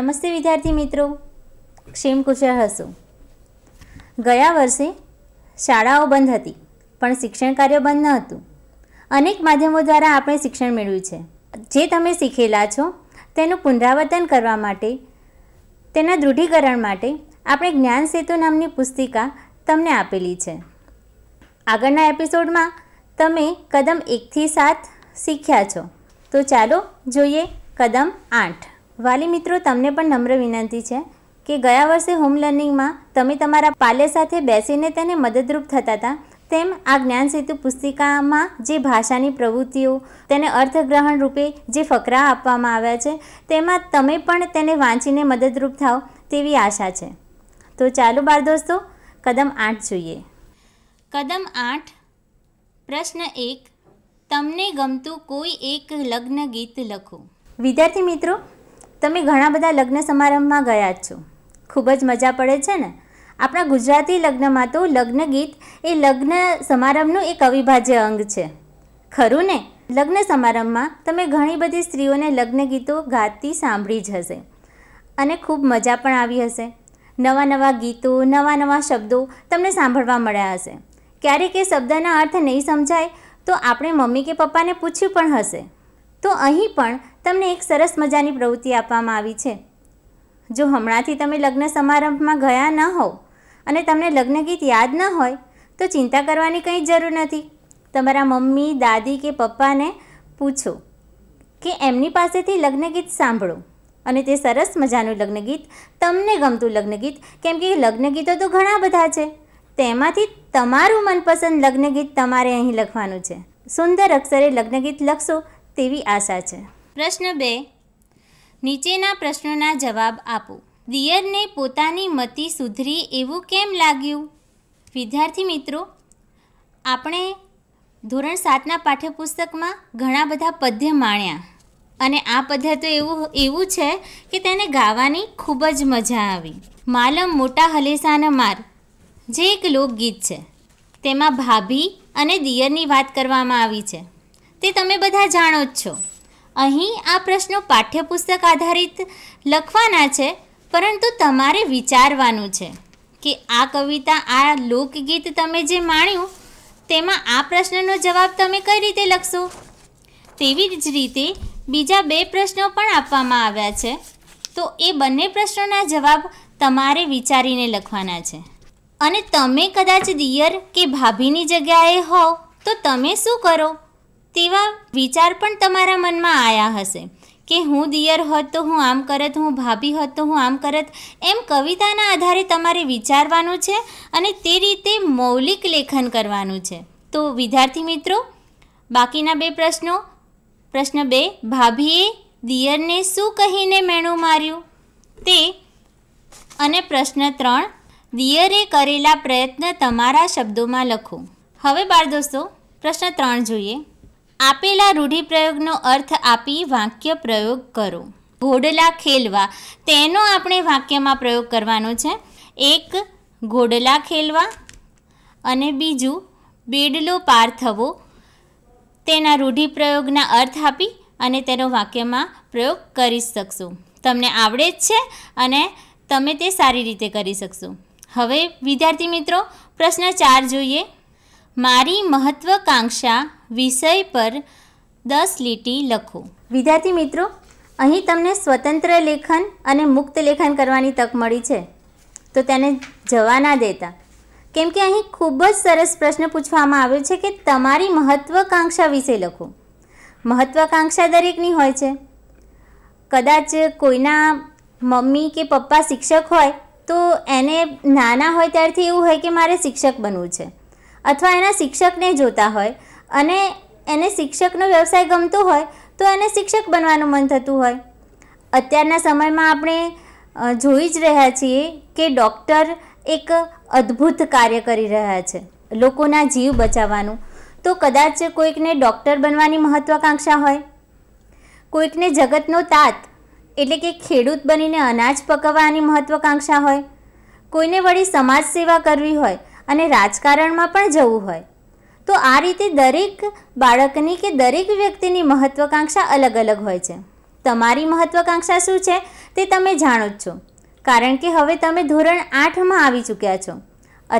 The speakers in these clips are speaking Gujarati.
નમસ્તે વિદ્યાર્થી મિત્રો ક્ષેમ કુશળ હશો ગયા વર્ષે શાળાઓ બંધ હતી પણ શિક્ષણ કાર્ય બંધ ન હતું અનેક માધ્યમો દ્વારા આપણે શિક્ષણ મેળવ્યું છે જે તમે શીખેલા છો તેનું પુનરાવર્તન કરવા માટે તેના દૃઢીકરણ માટે આપણે જ્ઞાન સેતુ નામની પુસ્તિકા તમને આપેલી છે આગળના એપિસોડમાં તમે કદમ એકથી સાત શીખ્યા છો તો ચાલો જોઈએ કદમ આઠ વાલી મિત્રો તમને પણ નમ્ર વિનંતી છે કે ગયા વર્ષે હોમ લર્નિંગમાં તમે તમારા પાલે સાથે બેસીને તેને મદદરૂપ થતા હતા તેમ આ જ્ઞાન સેતુ પુસ્તિકામાં જે ભાષાની પ્રવૃત્તિઓ તેને અર્થગ્રહણ રૂપે જે ફકરા આપવામાં આવ્યા છે તેમાં તમે પણ તેને વાંચીને મદદરૂપ થાવ તેવી આશા છે તો ચાલો બાળ દોસ્તો કદમ આઠ જોઈએ કદમ આઠ પ્રશ્ન એક તમને ગમતું કોઈ એક લગ્ન ગીત લખો વિદ્યાર્થી મિત્રો તમે ઘણા બધા લગ્ન સમારંભમાં ગયા જ છો ખૂબ જ મજા પડે છે ને આપણા ગુજરાતી લગ્નમાં તો લગ્ન ગીત એ લગ્ન સમારંભનું એક અવિભાજ્ય અંગ છે ખરું ને લગ્ન સમારંભમાં તમે ઘણી બધી સ્ત્રીઓને લગ્ન ગીતો ગાતી સાંભળી જ હશે અને ખૂબ મજા પણ આવી હશે નવા નવા ગીતો નવા નવા શબ્દો તમને સાંભળવા મળ્યા હશે ક્યારેક એ શબ્દના અર્થ નહીં સમજાય તો આપણે મમ્મી કે પપ્પાને પૂછ્યું પણ હશે તો અહીં પણ તમને એક સરસ મજાની પ્રવૃત્તિ આપવામાં આવી છે જો હમણાંથી તમે લગ્ન સમારંભમાં ગયા ન હોવ અને તમને લગ્ન ગીત યાદ ન હોય તો ચિંતા કરવાની કંઈ જરૂર નથી તમારા મમ્મી દાદી કે પપ્પાને પૂછો કે એમની પાસેથી લગ્ન ગીત સાંભળો અને તે સરસ મજાનું લગ્ન ગીત તમને ગમતું લગ્ન ગીત કેમ કે લગ્ન ગીતો તો ઘણા બધા છે તેમાંથી તમારું મનપસંદ લગ્ન ગીત તમારે અહીં લખવાનું છે સુંદર અક્ષરે લગ્ન ગીત લખશો તેવી આશા છે પ્રશ્ન બે નીચેના પ્રશ્નોના જવાબ આપો દિયરને પોતાની મતિ સુધરી એવું કેમ લાગ્યું વિદ્યાર્થી મિત્રો આપણે ધોરણ સાતના પાઠ્યપુસ્તકમાં ઘણા બધા પદ્ય માણ્યા અને આ પદ્ય તો એવું એવું છે કે તેને ગાવાની ખૂબ જ મજા આવી માલમ મોટા હલેસાના માર જે એક લોકગીત છે તેમાં ભાભી અને દિયરની વાત કરવામાં આવી છે તે તમે બધા જાણો જ છો અહીં આ પ્રશ્નો પાઠ્યપુસ્તક આધારિત લખવાના છે પરંતુ તમારે વિચારવાનું છે કે આ કવિતા આ લોકગીત તમે જે માણ્યું તેમાં આ પ્રશ્નનો જવાબ તમે કઈ રીતે લખશો તેવી જ રીતે બીજા બે પ્રશ્નો પણ આપવામાં આવ્યા છે તો એ બંને પ્રશ્નોના જવાબ તમારે વિચારીને લખવાના છે અને તમે કદાચ દિયર કે ભાભીની જગ્યાએ હોવ તો તમે શું કરો તેવા વિચાર પણ તમારા મનમાં આવ્યા હશે કે હું દિયર હોત તો હું આમ કરત હું ભાભી હોત તો હું આમ કરત એમ કવિતાના આધારે તમારે વિચારવાનું છે અને તે રીતે મૌલિક લેખન કરવાનું છે તો વિદ્યાર્થી મિત્રો બાકીના બે પ્રશ્નો પ્રશ્ન બે ભાભીએ દિયરને શું કહીને મેણું માર્યું તે અને પ્રશ્ન ત્રણ દિયરે કરેલા પ્રયત્ન તમારા શબ્દોમાં લખો હવે બાળ દોસ્તો પ્રશ્ન ત્રણ જોઈએ આપેલા રૂઢિપ્રયોગનો અર્થ આપી વાક્ય પ્રયોગ કરો ઘોડલા ખેલવા તેનો આપણે વાક્યમાં પ્રયોગ કરવાનો છે એક ઘોડલા ખેલવા અને બીજું બેડલો પાર થવો તેના રૂઢિપ્રયોગના અર્થ આપી અને તેનો વાક્યમાં પ્રયોગ કરી શકશો તમને આવડે જ છે અને તમે તે સારી રીતે કરી શકશો હવે વિદ્યાર્થી મિત્રો પ્રશ્ન ચાર જોઈએ મારી મહત્વાકાંક્ષા વિષય પર દસ લીટી લખો વિદ્યાર્થી મિત્રો અહીં તમને સ્વતંત્ર લેખન અને મુક્ત લેખન કરવાની તક મળી છે તો તેને જવા ના દેતા કેમ કે અહીં ખૂબ જ સરસ પ્રશ્ન પૂછવામાં આવ્યો છે કે તમારી મહત્વાકાંક્ષા વિશે લખો મહત્વાકાંક્ષા દરેકની હોય છે કદાચ કોઈના મમ્મી કે પપ્પા શિક્ષક હોય તો એને નાના હોય ત્યારથી એવું હોય કે મારે શિક્ષક બનવું છે અથવા એના શિક્ષકને જોતા હોય અને એને શિક્ષકનો વ્યવસાય ગમતો હોય તો એને શિક્ષક બનવાનું મન થતું હોય અત્યારના સમયમાં આપણે જોઈ જ રહ્યા છીએ કે ડૉક્ટર એક અદ્ભુત કાર્ય કરી રહ્યા છે લોકોના જીવ બચાવવાનું તો કદાચ કોઈકને ડૉક્ટર બનવાની મહત્વાકાંક્ષા હોય કોઈકને જગતનો તાત એટલે કે ખેડૂત બનીને અનાજ પકવવાની મહત્વાકાંક્ષા હોય કોઈને વળી સમાજ સેવા કરવી હોય અને રાજકારણમાં પણ જવું હોય તો આ રીતે દરેક બાળકની કે દરેક વ્યક્તિની મહત્ત્વાકાંક્ષા અલગ અલગ હોય છે તમારી મહત્ત્વાકાંક્ષા શું છે તે તમે જાણો જ છો કારણ કે હવે તમે ધોરણ આઠમાં આવી ચૂક્યા છો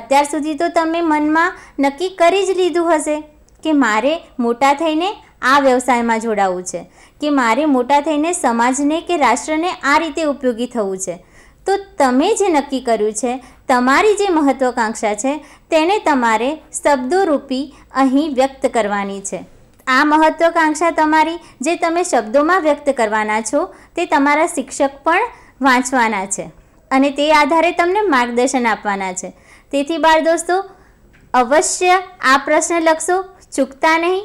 અત્યાર સુધી તો તમે મનમાં નક્કી કરી જ લીધું હશે કે મારે મોટા થઈને આ વ્યવસાયમાં જોડાવવું છે કે મારે મોટા થઈને સમાજને કે રાષ્ટ્રને આ રીતે ઉપયોગી થવું છે તો તમે જે નક્કી કર્યું છે તમારી જે મહત્વાકાંક્ષા છે તેને તમારે શબ્દોરૂપી અહીં વ્યક્ત કરવાની છે આ મહત્વાકાંક્ષા તમારી જે તમે શબ્દોમાં વ્યક્ત કરવાના છો તે તમારા શિક્ષક પણ વાંચવાના છે અને તે આધારે તમને માર્ગદર્શન આપવાના છે તેથી બાળ દોસ્તો અવશ્ય આ પ્રશ્ન લખશો ચૂકતા નહીં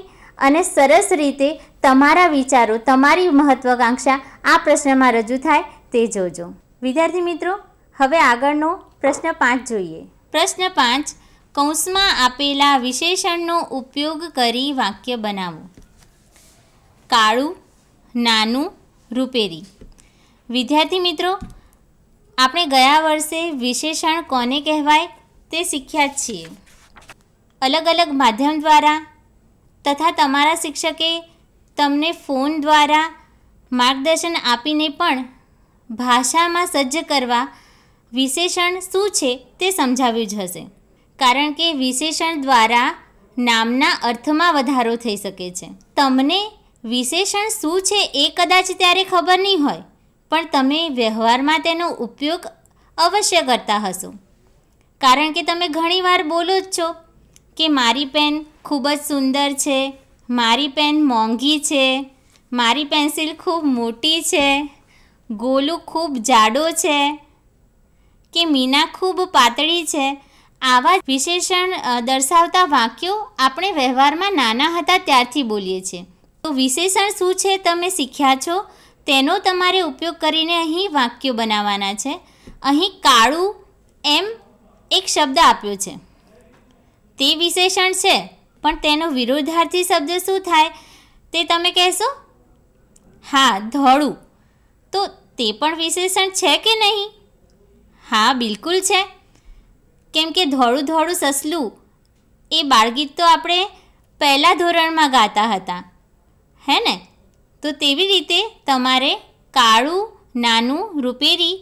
અને સરસ રીતે તમારા વિચારો તમારી મહત્વાકાંક્ષા આ પ્રશ્નમાં રજૂ થાય તે જોજો વિદ્યાર્થી મિત્રો હવે આગળનો પ્રશ્ન પાંચ જોઈએ પ્રશ્ન પાંચ કૌંસમાં આપેલા વિશેષણનો ઉપયોગ કરી વાક્ય બનાવો કાળું નાનું રૂપેરી વિદ્યાર્થી મિત્રો આપણે ગયા વર્ષે વિશેષણ કોને કહેવાય તે શીખ્યા જ છીએ અલગ અલગ માધ્યમ દ્વારા તથા તમારા શિક્ષકે તમને ફોન દ્વારા માર્ગદર્શન આપીને પણ ભાષામાં સજ્જ કરવા વિશેષણ શું છે તે સમજાવ્યું જ હશે કારણ કે વિશેષણ દ્વારા નામના અર્થમાં વધારો થઈ શકે છે તમને વિશેષણ શું છે એ કદાચ ત્યારે ખબર નહીં હોય પણ તમે વ્યવહારમાં તેનો ઉપયોગ અવશ્ય કરતા હશો કારણ કે તમે ઘણીવાર બોલો જ છો કે મારી પેન ખૂબ જ સુંદર છે મારી પેન મોંઘી છે મારી પેન્સિલ ખૂબ મોટી છે ગોલું ખૂબ જાડો છે કે મીના ખૂબ પાતળી છે આવા વિશેષણ દર્શાવતા વાક્યો આપણે વ્યવહારમાં નાના હતા ત્યારથી બોલીએ છીએ તો વિશેષણ શું છે તમે શીખ્યા છો તેનો તમારે ઉપયોગ કરીને અહીં વાક્યો બનાવવાના છે અહીં કાળું એમ એક શબ્દ આપ્યો છે તે વિશેષણ છે પણ તેનો વિરોધાર્થી શબ્દ શું થાય તે તમે કહેશો હા ધોળું તો તે પણ વિશેષણ છે કે નહીં હા બિલકુલ છે કેમ કે ધોળું ધોળું સસલું એ બાળગીત તો આપણે પહેલાં ધોરણમાં ગાતા હતા હે ને તો તેવી રીતે તમારે કાળું નાનું રૂપેરી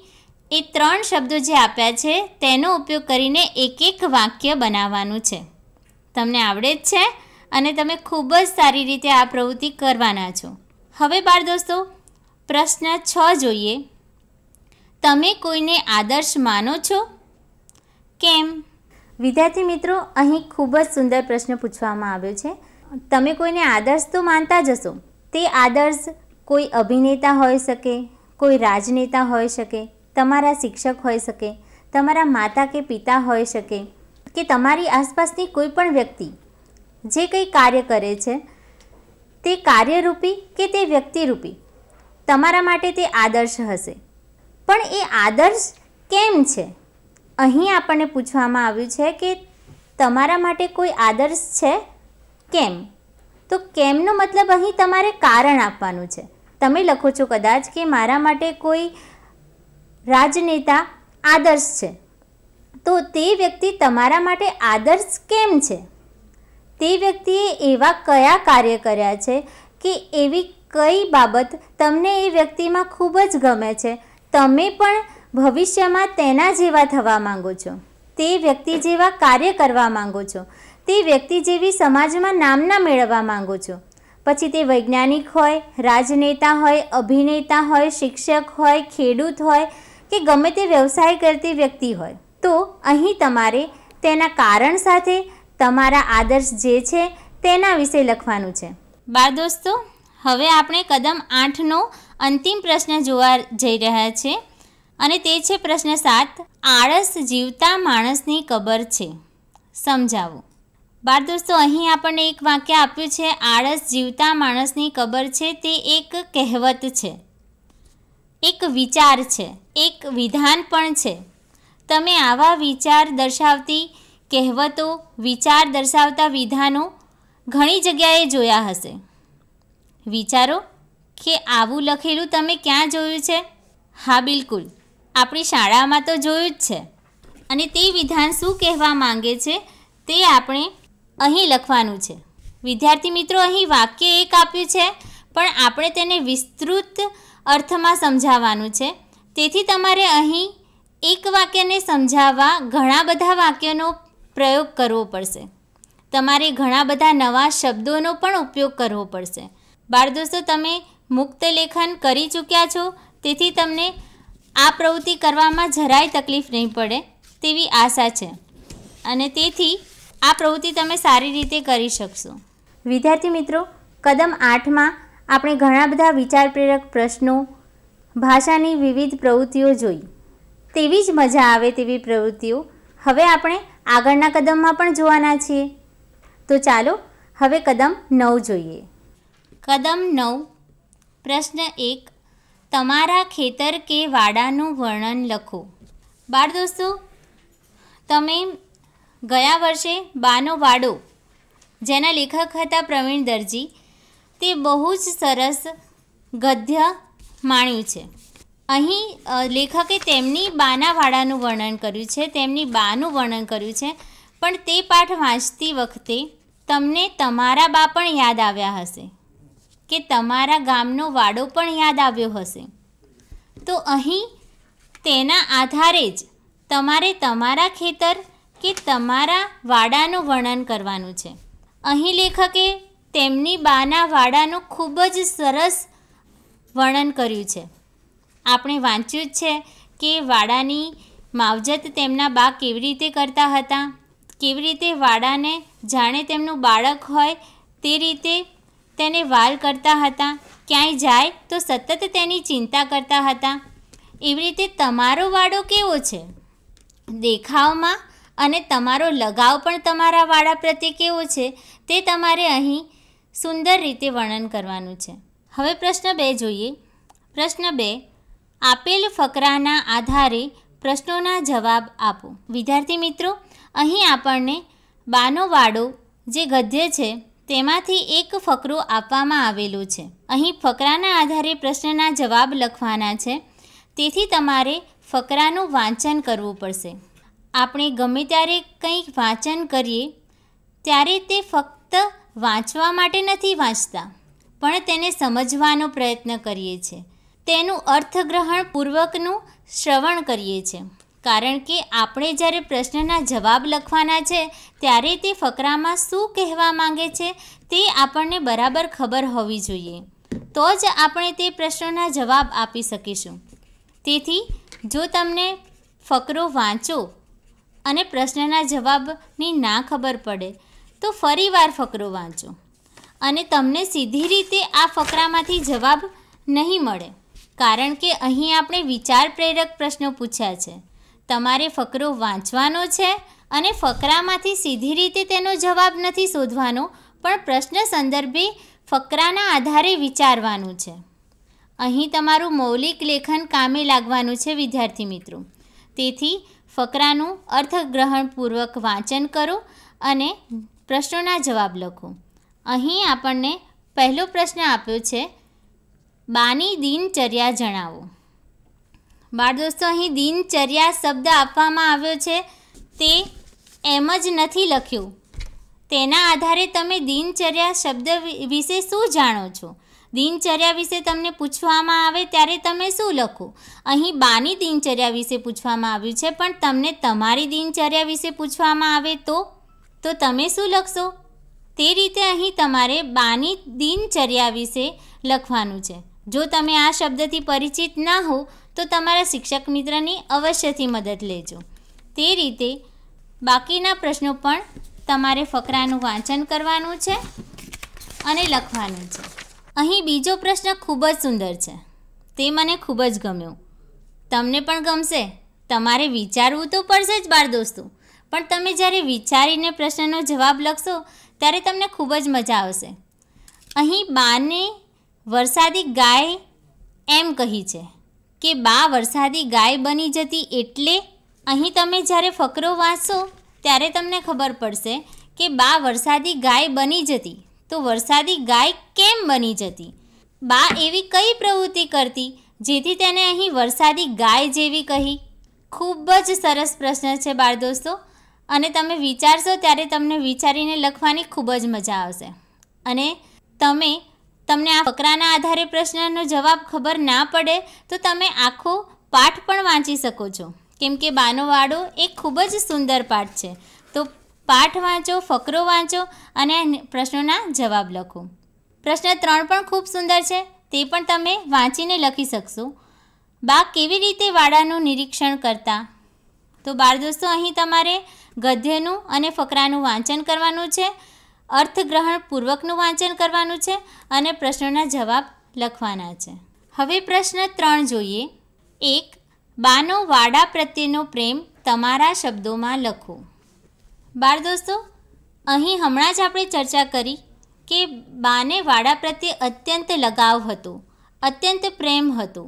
એ ત્રણ શબ્દો જે આપ્યા છે તેનો ઉપયોગ કરીને એક એક વાક્ય બનાવવાનું છે તમને આવડે જ છે અને તમે ખૂબ જ સારી રીતે આ પ્રવૃત્તિ કરવાના છો હવે બાળ દોસ્તો પ્રશ્ન છ જોઈએ તમે કોઈને આદર્શ માનો છો કેમ વિદ્યાર્થી મિત્રો અહીં ખૂબ જ સુંદર પ્રશ્ન પૂછવામાં આવ્યો છે તમે કોઈને આદર્શ તો માનતા જ હશો તે આદર્શ કોઈ અભિનેતા હોઈ શકે કોઈ રાજનેતા હોઈ શકે તમારા શિક્ષક હોઈ શકે તમારા માતા કે પિતા હોઈ શકે કે તમારી આસપાસની કોઈ પણ વ્યક્તિ જે કંઈ કાર્ય કરે છે તે કાર્યરૂપી કે તે વ્યક્તિરૂપી તમારા માટે તે આદર્શ હશે પણ એ આદર્શ કેમ છે અહીં આપણને પૂછવામાં આવ્યું છે કે તમારા માટે કોઈ આદર્શ છે કેમ તો કેમનો મતલબ અહીં તમારે કારણ આપવાનું છે તમે લખો છો કદાચ કે મારા માટે કોઈ રાજનેતા આદર્શ છે તો તે વ્યક્તિ તમારા માટે આદર્શ કેમ છે તે વ્યક્તિએ એવા કયા કાર્ય કર્યા છે કે એવી કઈ બાબત તમને એ વ્યક્તિમાં ખૂબ જ ગમે છે તમે પણ ભવિષ્યમાં તેના જેવા થવા માંગો છો તે વ્યક્તિ જેવા કાર્ય કરવા માંગો છો તે વ્યક્તિ જેવી સમાજમાં નામના મેળવવા માંગો છો પછી તે વૈજ્ઞાનિક હોય રાજનેતા હોય અભિનેતા હોય શિક્ષક હોય ખેડૂત હોય કે ગમે તે વ્યવસાય કરતી વ્યક્તિ હોય તો અહીં તમારે તેના કારણ સાથે તમારા આદર્શ જે છે તેના વિશે લખવાનું છે બાળ દોસ્તો હવે આપણે કદમ આઠનો અંતિમ પ્રશ્ન જોવા જઈ રહ્યા છે અને તે છે પ્રશ્ન સાત આળસ જીવતા માણસની કબર છે સમજાવો બાર દોસ્તો અહીં આપણને એક વાક્ય આપ્યું છે આળસ જીવતા માણસની કબર છે તે એક કહેવત છે એક વિચાર છે એક વિધાન પણ છે તમે આવા વિચાર દર્શાવતી કહેવતો વિચાર દર્શાવતા વિધાનો ઘણી જગ્યાએ જોયા હશે વિચારો કે આવું લખેલું તમે ક્યાં જોયું છે હા બિલકુલ આપણી શાળામાં તો જોયું જ છે અને તે વિધાન શું કહેવા માંગે છે તે આપણે અહીં લખવાનું છે વિદ્યાર્થી મિત્રો અહીં વાક્ય એક આપ્યું છે પણ આપણે તેને વિસ્તૃત અર્થમાં સમજાવવાનું છે તેથી તમારે અહીં એક વાક્યને સમજાવવા ઘણા બધા વાક્યનો પ્રયોગ કરવો પડશે તમારે ઘણા બધા નવા શબ્દોનો પણ ઉપયોગ કરવો પડશે બાળ દોસ્તો તમે મુક્ત લેખન કરી ચૂક્યા છો તેથી તમને આ પ્રવૃત્તિ કરવામાં જરાય તકલીફ નહીં પડે તેવી આશા છે અને તેથી આ પ્રવૃત્તિ તમે સારી રીતે કરી શકશો વિદ્યાર્થી મિત્રો કદમ આઠમાં આપણે ઘણા બધા વિચાર પ્રેરક પ્રશ્નો ભાષાની વિવિધ પ્રવૃત્તિઓ જોઈ તેવી જ મજા આવે તેવી પ્રવૃત્તિઓ હવે આપણે આગળના કદમમાં પણ જોવાના છીએ તો ચાલો હવે કદમ નવ જોઈએ કદમ નવ પ્રશ્ન એક તમારા ખેતર કે વાડાનું વર્ણન લખો બાળ દોસ્તો તમે ગયા વર્ષે બાનો વાડો જેના લેખક હતા પ્રવીણ દરજી તે બહુ જ સરસ ગદ્ય માણ્યું છે અહીં લેખકે તેમની બાના વાડાનું વર્ણન કર્યું છે તેમની બાનું વર્ણન કર્યું છે પણ તે પાઠ વાંચતી વખતે તમને તમારા બા પણ યાદ આવ્યા હશે કે તમારા ગામનો વાડો પણ યાદ આવ્યો હશે તો અહીં તેના આધારે જ તમારે તમારા ખેતર કે તમારા વાડાનું વર્ણન કરવાનું છે અહીં લેખકે તેમની બાના વાડાનું ખૂબ જ સરસ વર્ણન કર્યું છે આપણે વાંચ્યું જ છે કે વાડાની માવજત તેમના બા કેવી રીતે કરતા હતા કેવી રીતે વાડાને જાણે તેમનું બાળક હોય તે રીતે તેને વાલ કરતા હતા ક્યાંય જાય તો સતત તેની ચિંતા કરતા હતા એવી રીતે તમારો વાડો કેવો છે દેખાવમાં અને તમારો લગાવ પણ તમારા વાડા પ્રત્યે કેવો છે તે તમારે અહીં સુંદર રીતે વર્ણન કરવાનું છે હવે પ્રશ્ન બે જોઈએ પ્રશ્ન બે આપેલ ફકરાના આધારે પ્રશ્નોના જવાબ આપો વિદ્યાર્થી મિત્રો અહીં આપણને બાનો વાડો જે ગદ્ય છે તેમાંથી એક ફકરો આપવામાં આવેલું છે અહીં ફકરાના આધારે પ્રશ્નના જવાબ લખવાના છે તેથી તમારે ફકરાનું વાંચન કરવું પડશે આપણે ગમે ત્યારે કંઈક વાંચન કરીએ ત્યારે તે ફક્ત વાંચવા માટે નથી વાંચતા પણ તેને સમજવાનો પ્રયત્ન કરીએ છીએ તેનું અર્થગ્રહણ પૂર્વકનું શ્રવણ કરીએ છીએ કારણ કે આપણે જ્યારે પ્રશ્નના જવાબ લખવાના છે ત્યારે તે ફકરામાં શું કહેવા માંગે છે તે આપણને બરાબર ખબર હોવી જોઈએ તો જ આપણે તે પ્રશ્નના જવાબ આપી શકીશું તેથી જો તમને ફકરો વાંચો અને પ્રશ્નના જવાબની ના ખબર પડે તો ફરી વાર ફકરો વાંચો અને તમને સીધી રીતે આ ફકરામાંથી જવાબ નહીં મળે કારણ કે અહીં આપણે વિચાર પ્રેરક પ્રશ્નો પૂછ્યા છે તમારે ફકરો વાંચવાનો છે અને ફકરામાંથી સીધી રીતે તેનો જવાબ નથી શોધવાનો પણ પ્રશ્ન સંદર્ભે ફકરાના આધારે વિચારવાનું છે અહીં તમારું મૌલિક લેખન કામે લાગવાનું છે વિદ્યાર્થી મિત્રો તેથી ફકરાનું અર્થગ્રહણપૂર્વક વાંચન કરો અને પ્રશ્નોના જવાબ લખો અહીં આપણને પહેલો પ્રશ્ન આપ્યો છે બાની દિનચર્યા જણાવો બાળ દોસ્તો અહીં દિનચર્યા શબ્દ આપવામાં આવ્યો છે તે એમ જ નથી લખ્યું તેના આધારે તમે દિનચર્યા શબ્દ વિશે શું જાણો છો દિનચર્યા વિશે તમને પૂછવામાં આવે ત્યારે તમે શું લખો અહીં બાની દિનચર્યા વિશે પૂછવામાં આવ્યું છે પણ તમને તમારી દિનચર્યા વિશે પૂછવામાં આવે તો તો તમે શું લખશો તે રીતે અહીં તમારે બાની દિનચર્યા વિશે લખવાનું છે જો તમે આ શબ્દથી પરિચિત ના હો તો તમારા શિક્ષક મિત્રની અવશ્યથી મદદ લેજો તે રીતે બાકીના પ્રશ્નો પણ તમારે ફકરાનું વાંચન કરવાનું છે અને લખવાનું છે અહીં બીજો પ્રશ્ન ખૂબ જ સુંદર છે તે મને ખૂબ જ ગમ્યો તમને પણ ગમશે તમારે વિચારવું તો પડશે જ બાળ દોસ્તો પણ તમે જ્યારે વિચારીને પ્રશ્નનો જવાબ લખશો ત્યારે તમને ખૂબ જ મજા આવશે અહીં બાને વરસાદી ગાય એમ કહી છે કે બા વરસાદી ગાય બની જતી એટલે અહીં તમે જ્યારે ફકરો વાંચશો ત્યારે તમને ખબર પડશે કે બા વરસાદી ગાય બની જતી તો વરસાદી ગાય કેમ બની જતી બા એવી કઈ પ્રવૃત્તિ કરતી જેથી તેને અહીં વરસાદી ગાય જેવી કહી ખૂબ જ સરસ પ્રશ્ન છે બાળ દોસ્તો અને તમે વિચારશો ત્યારે તમને વિચારીને લખવાની ખૂબ જ મજા આવશે અને તમે તમને આ ફકરાના આધારે પ્રશ્નનો જવાબ ખબર ના પડે તો તમે આખો પાઠ પણ વાંચી શકો છો કેમ કે બાનો વાડો એ ખૂબ જ સુંદર પાઠ છે તો પાઠ વાંચો ફકરો વાંચો અને પ્રશ્નોના જવાબ લખો પ્રશ્ન ત્રણ પણ ખૂબ સુંદર છે તે પણ તમે વાંચીને લખી શકશો બા કેવી રીતે વાડાનું નિરીક્ષણ કરતા તો બાળ દોસ્તો અહીં તમારે ગદ્યનું અને ફકરાનું વાંચન કરવાનું છે અર્થગ્રહણ પૂર્વકનું વાંચન કરવાનું છે અને પ્રશ્નોના જવાબ લખવાના છે હવે પ્રશ્ન ત્રણ જોઈએ એક બાનો વાડા પ્રત્યેનો પ્રેમ તમારા શબ્દોમાં લખો બાળ દોસ્તો અહીં હમણાં જ આપણે ચર્ચા કરી કે બાને વાડા પ્રત્યે અત્યંત લગાવ હતો અત્યંત પ્રેમ હતો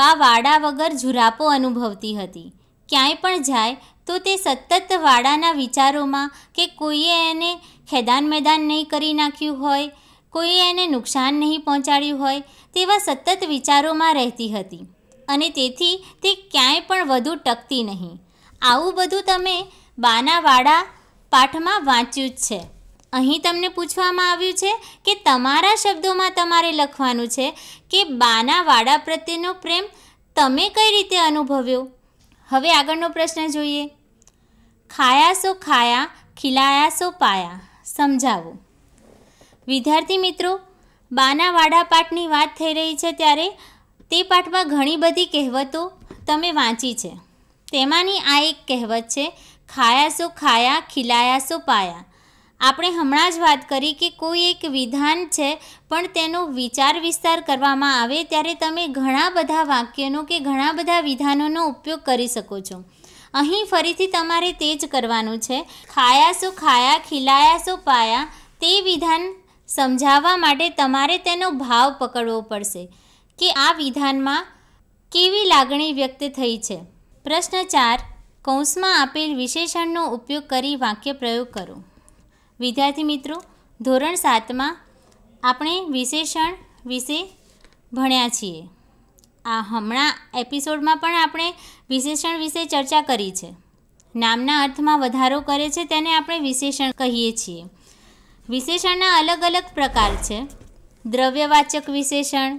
બા વાડા વગર જુરાપો અનુભવતી હતી ક્યાંય પણ જાય તો તે સતત વાડાના વિચારોમાં કે કોઈએ એને ખેદાન મેદાન નહીં કરી નાખ્યું હોય કોઈ એને નુકસાન નહીં પહોંચાડ્યું હોય તેવા સતત વિચારોમાં રહેતી હતી અને તેથી તે ક્યાંય પણ વધુ ટકતી નહીં આવું બધું તમે બાનાવાડા પાઠમાં વાંચ્યું જ છે અહીં તમને પૂછવામાં આવ્યું છે કે તમારા શબ્દોમાં તમારે લખવાનું છે કે બાના વાડા પ્રત્યેનો પ્રેમ તમે કઈ રીતે અનુભવ્યો હવે આગળનો પ્રશ્ન જોઈએ ખાયા સો ખાયા ખિલાયા સો પાયા સમજાવો વિદ્યાર્થી મિત્રો બાના વાડા પાઠની વાત થઈ રહી છે ત્યારે તે પાઠમાં ઘણી બધી કહેવતો તમે વાંચી છે તેમાંની આ એક કહેવત છે ખાયા ખાયા ખીલાયા પાયા આપણે હમણાં જ વાત કરી કે કોઈ એક વિધાન છે પણ તેનો વિચાર વિસ્તાર કરવામાં આવે ત્યારે તમે ઘણા બધા વાક્યનો કે ઘણા બધા વિધાનોનો ઉપયોગ કરી શકો છો અહીં ફરીથી તમારે તે જ કરવાનું છે ખાયા સો ખાયા ખીલાયા સો પાયા તે વિધાન સમજાવવા માટે તમારે તેનો ભાવ પકડવો પડશે કે આ વિધાનમાં કેવી લાગણી વ્યક્ત થઈ છે પ્રશ્ન ચાર કૌંસમાં આપેલ વિશેષણનો ઉપયોગ કરી વાક્ય પ્રયોગ કરો વિદ્યાર્થી મિત્રો ધોરણ સાતમાં આપણે વિશેષણ વિશે ભણ્યા છીએ આ હમણાં એપિસોડમાં પણ આપણે વિશેષણ વિશે ચર્ચા કરી છે નામના અર્થમાં વધારો કરે છે તેને આપણે વિશેષણ કહીએ છીએ વિશેષણના અલગ અલગ પ્રકાર છે દ્રવ્યવાચક વિશેષણ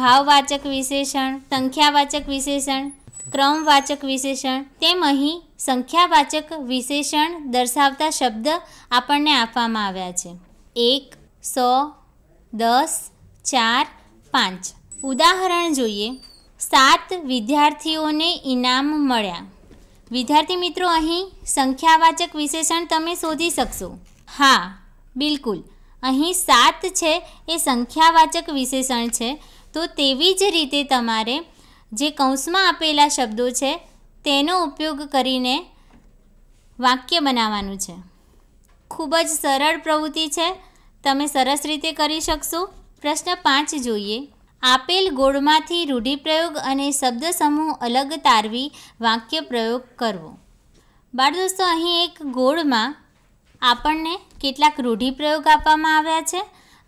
ભાવવાચક વિશેષણ સંખ્યાવાચક વિશેષણ ક્રમવાચક વિશેષણ તેમ અહીં સંખ્યાવાચક વિશેષણ દર્શાવતા શબ્દ આપણને આપવામાં આવ્યા છે એક સો દસ ચાર પાંચ ઉદાહરણ જોઈએ સાત વિદ્યાર્થીઓને ઇનામ મળ્યા વિદ્યાર્થી મિત્રો અહીં સંખ્યાવાચક વિશેષણ તમે શોધી શકશો હા બિલકુલ અહીં સાત છે એ સંખ્યાવાચક વિશેષણ છે તો તેવી જ રીતે તમારે જે કૌંસમાં આપેલા શબ્દો છે તેનો ઉપયોગ કરીને વાક્ય બનાવવાનું છે ખૂબ જ સરળ પ્રવૃત્તિ છે તમે સરસ રીતે કરી શકશો પ્રશ્ન પાંચ જોઈએ આપેલ ગોળમાંથી રૂઢિપ્રયોગ અને શબ્દસમૂહ અલગ તારવી વાક્ય પ્રયોગ કરવો બાળ દોસ્તો અહીં એક ગોળમાં આપણને કેટલાક રૂઢિપ્રયોગ આપવામાં આવ્યા છે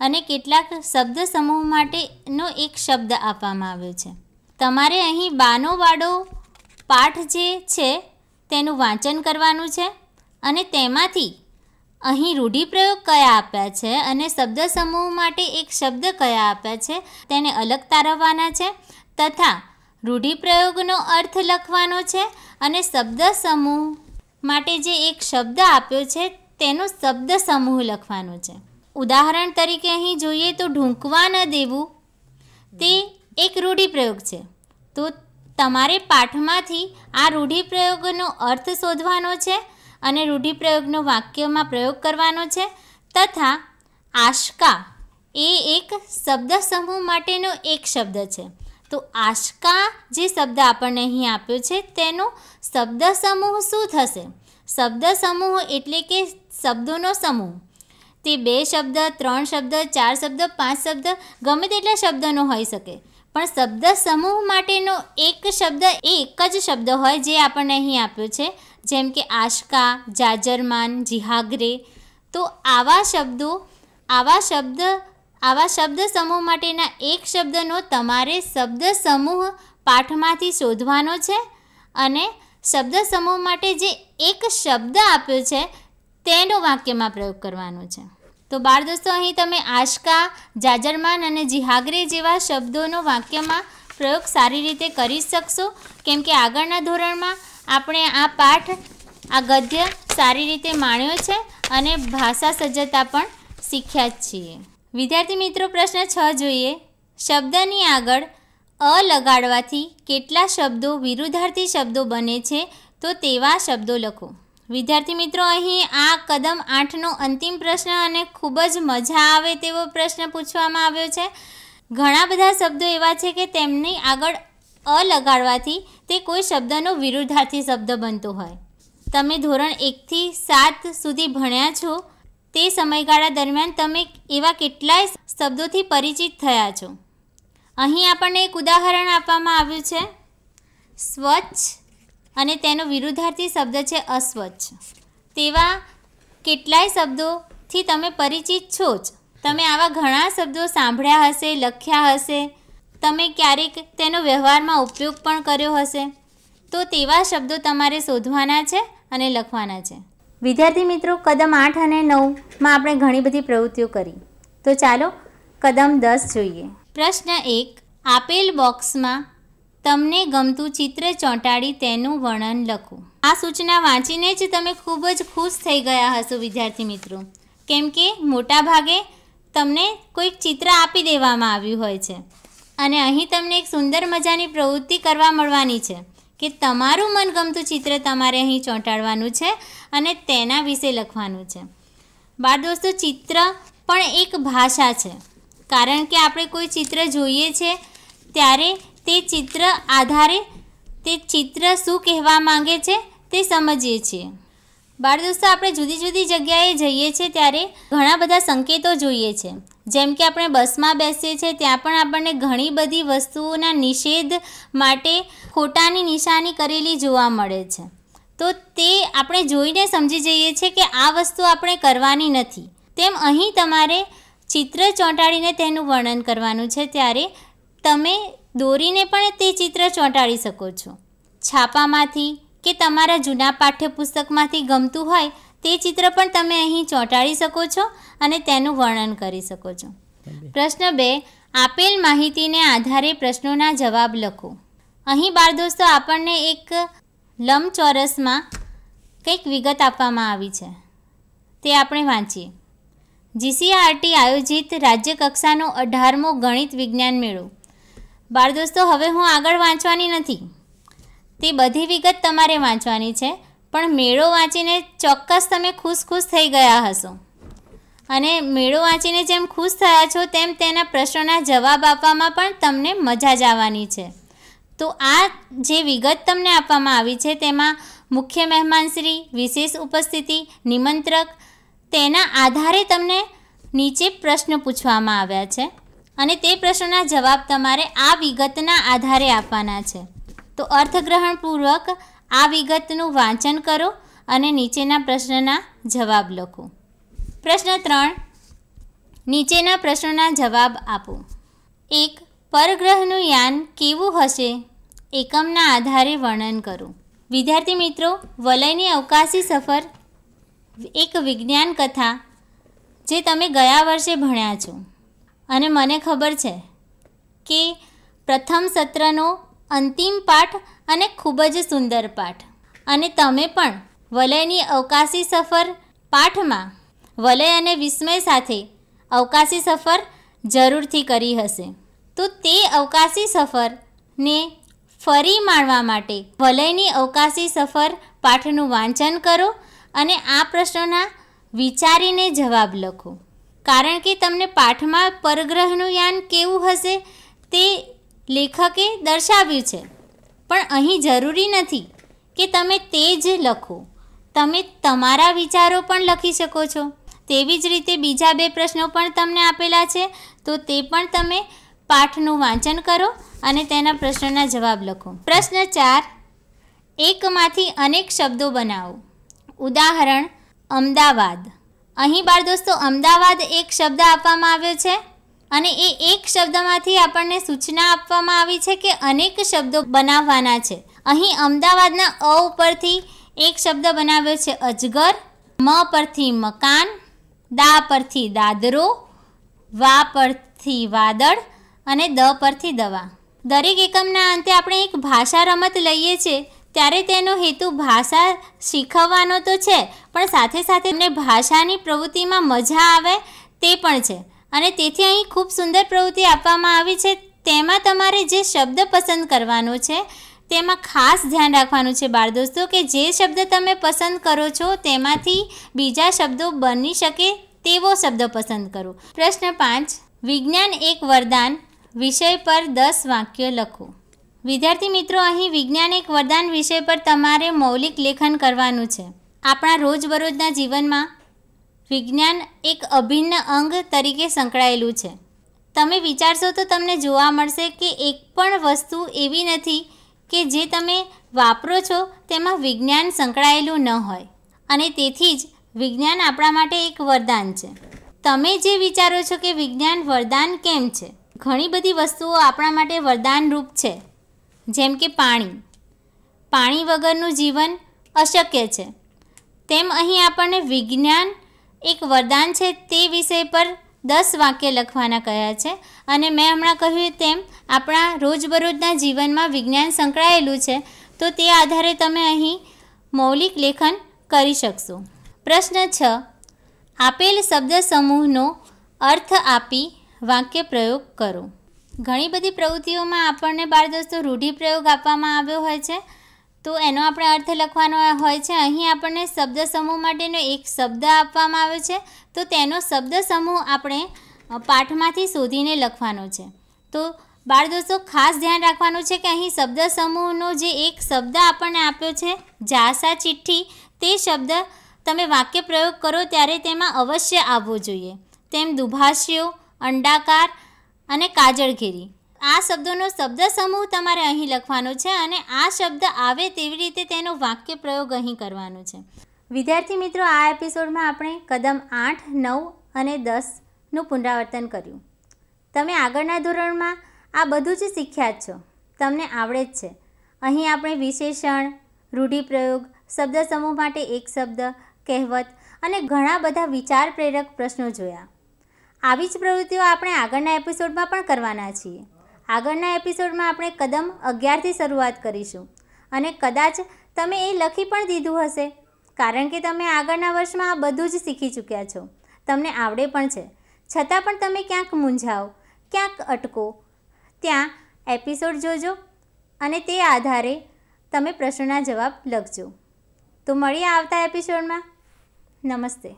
અને કેટલાક શબ્દ સમૂહ માટેનો એક શબ્દ આપવામાં આવ્યો છે તમારે અહીં બાનો વાડો પાઠ જે છે તેનું વાંચન કરવાનું છે અને તેમાંથી અહીં રૂઢિપ્રયોગ કયા આપ્યા છે અને શબ્દ સમૂહ માટે એક શબ્દ કયા આપ્યા છે તેને અલગ તારવવાના છે તથા રૂઢિપ્રયોગનો અર્થ લખવાનો છે અને શબ્દ સમૂહ માટે જે એક શબ્દ આપ્યો છે તેનો શબ્દ સમૂહ લખવાનો છે ઉદાહરણ તરીકે અહીં જોઈએ તો ઢૂંકવા ન દેવું તે એક રૂઢિપ્રયોગ છે તો તમારે પાઠમાંથી આ રૂઢિપ્રયોગનો અર્થ શોધવાનો છે અને રૂઢિપ્રયોગનો વાક્યમાં પ્રયોગ કરવાનો છે તથા આશકા એ એક શબ્દ સમૂહ માટેનો એક શબ્દ છે તો આશકા જે શબ્દ આપણને અહીં આપ્યો છે તેનો શબ્દ સમૂહ શું થશે શબ્દ સમૂહ એટલે કે શબ્દોનો સમૂહ તે બે શબ્દ ત્રણ શબ્દ ચાર શબ્દ પાંચ શબ્દ ગમે તેટલા શબ્દનો હોઈ શકે પણ શબ્દ સમૂહ માટેનો એક શબ્દ એ એક જ શબ્દ હોય જે આપણને અહીં આપ્યો છે જેમ કે આશકા જાજરમાન જીહાગરે તો આવા શબ્દો આવા શબ્દ આવા શબ્દ સમૂહ માટેના એક શબ્દનો તમારે શબ્દ સમૂહ પાઠમાંથી શોધવાનો છે અને શબ્દ સમૂહ માટે જે એક શબ્દ આપ્યો છે તેનો વાક્યમાં પ્રયોગ કરવાનો છે તો બાળ દોસ્તો અહીં તમે આશકા જાજરમાન અને જીહાગરે જેવા શબ્દોનો વાક્યમાં પ્રયોગ સારી રીતે કરી શકશો કેમ કે આગળના ધોરણમાં આપણે આ પાઠ આ ગદ્ય સારી રીતે માણ્યો છે અને ભાષા સજ્જતા પણ શીખ્યા જ છીએ વિદ્યાર્થી મિત્રો પ્રશ્ન છ જોઈએ શબ્દની આગળ અ લગાડવાથી કેટલા શબ્દો વિરુદ્ધાર્થી શબ્દો બને છે તો તેવા શબ્દો લખો વિદ્યાર્થી મિત્રો અહીં આ કદમ આઠનો અંતિમ પ્રશ્ન અને ખૂબ જ મજા આવે તેવો પ્રશ્ન પૂછવામાં આવ્યો છે ઘણા બધા શબ્દો એવા છે કે તેમની આગળ અ લગાડવાથી તે કોઈ શબ્દનો વિરુદ્ધાર્થી શબ્દ બનતો હોય તમે ધોરણ એકથી સાત સુધી ભણ્યા છો તે સમયગાળા દરમિયાન તમે એવા કેટલાય શબ્દોથી પરિચિત થયા છો અહીં આપણને એક ઉદાહરણ આપવામાં આવ્યું છે સ્વચ્છ અને તેનો વિરુદ્ધાર્થી શબ્દ છે અસ્વચ્છ તેવા કેટલાય શબ્દોથી તમે પરિચિત છો જ તમે આવા ઘણા શબ્દો સાંભળ્યા હશે લખ્યા હશે તમે ક્યારેક તેનો વ્યવહારમાં ઉપયોગ પણ કર્યો હશે તો તેવા શબ્દો તમારે શોધવાના છે અને લખવાના છે વિદ્યાર્થી મિત્રો કદમ આઠ અને નવમાં આપણે ઘણી બધી પ્રવૃત્તિઓ કરી તો ચાલો કદમ દસ જોઈએ પ્રશ્ન એક આપેલ બોક્સમાં તમને ગમતું ચિત્ર ચોંટાડી તેનું વર્ણન લખો આ સૂચના વાંચીને જ તમે ખૂબ જ ખુશ થઈ ગયા હશો વિદ્યાર્થી મિત્રો કેમ કે મોટાભાગે તમને કોઈક ચિત્ર આપી દેવામાં આવ્યું હોય છે અને અહીં તમને એક સુંદર મજાની પ્રવૃત્તિ કરવા મળવાની છે કે તમારું મનગમતું ચિત્ર તમારે અહીં ચોંટાડવાનું છે અને તેના વિશે લખવાનું છે બાળ દોસ્તો ચિત્ર પણ એક ભાષા છે કારણ કે આપણે કોઈ ચિત્ર જોઈએ છે ત્યારે તે ચિત્ર આધારે તે ચિત્ર શું કહેવા માંગે છે તે સમજીએ છીએ બાળ દોસ્તો આપણે જુદી જુદી જગ્યાએ જઈએ છીએ ત્યારે ઘણા બધા સંકેતો જોઈએ છે જેમ કે આપણે બસમાં બેસીએ છીએ ત્યાં પણ આપણને ઘણી બધી વસ્તુઓના નિષેધ માટે ખોટાની નિશાની કરેલી જોવા મળે છે તો તે આપણે જોઈને સમજી જઈએ છીએ કે આ વસ્તુ આપણે કરવાની નથી તેમ અહીં તમારે ચિત્ર ચોંટાડીને તેનું વર્ણન કરવાનું છે ત્યારે તમે દોરીને પણ તે ચિત્ર ચોંટાડી શકો છો છાપામાંથી કે તમારા જૂના પાઠ્યપુસ્તકમાંથી ગમતું હોય તે ચિત્ર પણ તમે અહીં ચોંટાડી શકો છો અને તેનું વર્ણન કરી શકો છો પ્રશ્ન બે આપેલ માહિતીને આધારે પ્રશ્નોના જવાબ લખો અહીં બાળ દોસ્તો આપણને એક લંબચોરસમાં કંઈક વિગત આપવામાં આવી છે તે આપણે વાંચીએ જીસીઆરટી આયોજિત રાજ્ય કક્ષાનો અઢારમો ગણિત વિજ્ઞાન મેળો બાળ દોસ્તો હવે હું આગળ વાંચવાની નથી તે બધી વિગત તમારે વાંચવાની છે પણ મેળો વાંચીને ચોક્કસ તમે ખુશ ખુશ થઈ ગયા હશો અને મેળો વાંચીને જેમ ખુશ થયા છો તેમ તેના પ્રશ્નોના જવાબ આપવામાં પણ તમને મજા જ આવવાની છે તો આ જે વિગત તમને આપવામાં આવી છે તેમાં મુખ્ય મહેમાનશ્રી વિશેષ ઉપસ્થિતિ નિમંત્રક તેના આધારે તમને નીચે પ્રશ્ન પૂછવામાં આવ્યા છે અને તે પ્રશ્નોના જવાબ તમારે આ વિગતના આધારે આપવાના છે તો અર્થગ્રહણપૂર્વક આ વિગતનું વાંચન કરો અને નીચેના પ્રશ્નના જવાબ લખો પ્રશ્ન ત્રણ નીચેના પ્રશ્નોના જવાબ આપો એક પરગ્રહનું યાન કેવું હશે એકમના આધારે વર્ણન કરો વિદ્યાર્થી મિત્રો વલયની અવકાશી સફર એક વિજ્ઞાન કથા જે તમે ગયા વર્ષે ભણ્યા છો અને મને ખબર છે કે પ્રથમ સત્રનો અંતિમ પાઠ અને ખૂબ જ સુંદર પાઠ અને તમે પણ વલયની અવકાશી સફર પાઠમાં વલય અને વિસ્મય સાથે અવકાશી સફર જરૂરથી કરી હશે તો તે અવકાશી સફરને ફરી માણવા માટે વલયની અવકાશી સફર પાઠનું વાંચન કરો અને આ પ્રશ્નોના વિચારીને જવાબ લખો કારણ કે તમને પાઠમાં પરગ્રહનું યાન કેવું હશે તે લેખકે દર્શાવ્યું છે પણ અહીં જરૂરી નથી કે તમે તે જ લખો તમે તમારા વિચારો પણ લખી શકો છો તેવી જ રીતે બીજા બે પ્રશ્નો પણ તમને આપેલા છે તો તે પણ તમે પાઠનું વાંચન કરો અને તેના પ્રશ્નોના જવાબ લખો પ્રશ્ન ચાર એકમાંથી અનેક શબ્દો બનાવો ઉદાહરણ અમદાવાદ અહીં બાર દોસ્તો અમદાવાદ એક શબ્દ આપવામાં આવ્યો છે અને એ એક શબ્દમાંથી આપણને સૂચના આપવામાં આવી છે કે અનેક શબ્દો બનાવવાના છે અહીં અમદાવાદના અ ઉપરથી એક શબ્દ બનાવ્યો છે અજગર મ પરથી મકાન દા પરથી દાદરો વા પરથી વાદળ અને દ પરથી દવા દરેક એકમના અંતે આપણે એક ભાષા રમત લઈએ છીએ ત્યારે તેનો હેતુ ભાષા શીખવવાનો તો છે પણ સાથે સાથે એમને ભાષાની પ્રવૃત્તિમાં મજા આવે તે પણ છે અને તેથી અહીં ખૂબ સુંદર પ્રવૃત્તિ આપવામાં આવી છે તેમાં તમારે જે શબ્દ પસંદ કરવાનો છે તેમાં ખાસ ધ્યાન રાખવાનું છે બાળ દોસ્તો કે જે શબ્દ તમે પસંદ કરો છો તેમાંથી બીજા શબ્દો બની શકે તેવો શબ્દ પસંદ કરો પ્રશ્ન પાંચ વિજ્ઞાન એક વરદાન વિષય પર દસ વાક્ય લખો વિદ્યાર્થી મિત્રો અહીં વિજ્ઞાન એક વરદાન વિષય પર તમારે મૌલિક લેખન કરવાનું છે આપણા રોજબરોજના જીવનમાં વિજ્ઞાન એક અભિન્ન અંગ તરીકે સંકળાયેલું છે તમે વિચારશો તો તમને જોવા મળશે કે એક પણ વસ્તુ એવી નથી કે જે તમે વાપરો છો તેમાં વિજ્ઞાન સંકળાયેલું ન હોય અને તેથી જ વિજ્ઞાન આપણા માટે એક વરદાન છે તમે જે વિચારો છો કે વિજ્ઞાન વરદાન કેમ છે ઘણી બધી વસ્તુઓ આપણા માટે વરદાનરૂપ છે જેમ કે પાણી પાણી વગરનું જીવન અશક્ય છે તેમ અહીં આપણને વિજ્ઞાન એક વરદાન છે તે વિષય પર દસ વાક્ય લખવાના કહ્યા છે અને મેં હમણાં કહ્યું તેમ આપણા રોજબરોજના જીવનમાં વિજ્ઞાન સંકળાયેલું છે તો તે આધારે તમે અહીં મૌલિક લેખન કરી શકશો પ્રશ્ન છ આપેલ શબ્દ સમૂહનો અર્થ આપી વાક્ય પ્રયોગ કરો ઘણી બધી પ્રવૃત્તિઓમાં આપણને બાળ દોસ્તો રૂઢિપ્રયોગ આપવામાં આવ્યો હોય છે તો એનો આપણે અર્થ લખવાનો હોય છે અહીં આપણને શબ્દ સમૂહ માટેનો એક શબ્દ આપવામાં આવ્યો છે તો તેનો શબ્દ સમૂહ આપણે પાઠમાંથી શોધીને લખવાનો છે તો બાળ દોસ્તો ખાસ ધ્યાન રાખવાનું છે કે અહીં શબ્દ સમૂહનો જે એક શબ્દ આપણને આપ્યો છે જાસા ચિઠ્ઠી તે શબ્દ તમે વાક્ય પ્રયોગ કરો ત્યારે તેમાં અવશ્ય આવવો જોઈએ તેમ દુભાષ્યો અંડાકાર અને કાજળઘેરી આ શબ્દોનો શબ્દ સમૂહ તમારે અહીં લખવાનો છે અને આ શબ્દ આવે તેવી રીતે તેનો વાક્ય પ્રયોગ અહીં કરવાનો છે વિદ્યાર્થી મિત્રો આ એપિસોડમાં આપણે કદમ આઠ નવ અને દસનું પુનરાવર્તન કર્યું તમે આગળના ધોરણમાં આ બધું જ શીખ્યા જ છો તમને આવડે જ છે અહીં આપણે વિશેષણ રૂઢિપ્રયોગ શબ્દ સમૂહ માટે એક શબ્દ કહેવત અને ઘણા બધા વિચાર પ્રેરક પ્રશ્નો જોયા આવી જ પ્રવૃત્તિઓ આપણે આગળના એપિસોડમાં પણ કરવાના છીએ આગળના એપિસોડમાં આપણે કદમ અગિયારથી શરૂઆત કરીશું અને કદાચ તમે એ લખી પણ દીધું હશે કારણ કે તમે આગળના વર્ષમાં આ બધું જ શીખી ચૂક્યા છો તમને આવડે પણ છે છતાં પણ તમે ક્યાંક મૂંઝાઓ ક્યાંક અટકો ત્યાં એપિસોડ જોજો અને તે આધારે તમે પ્રશ્નના જવાબ લખજો તો મળીએ આવતા એપિસોડમાં નમસ્તે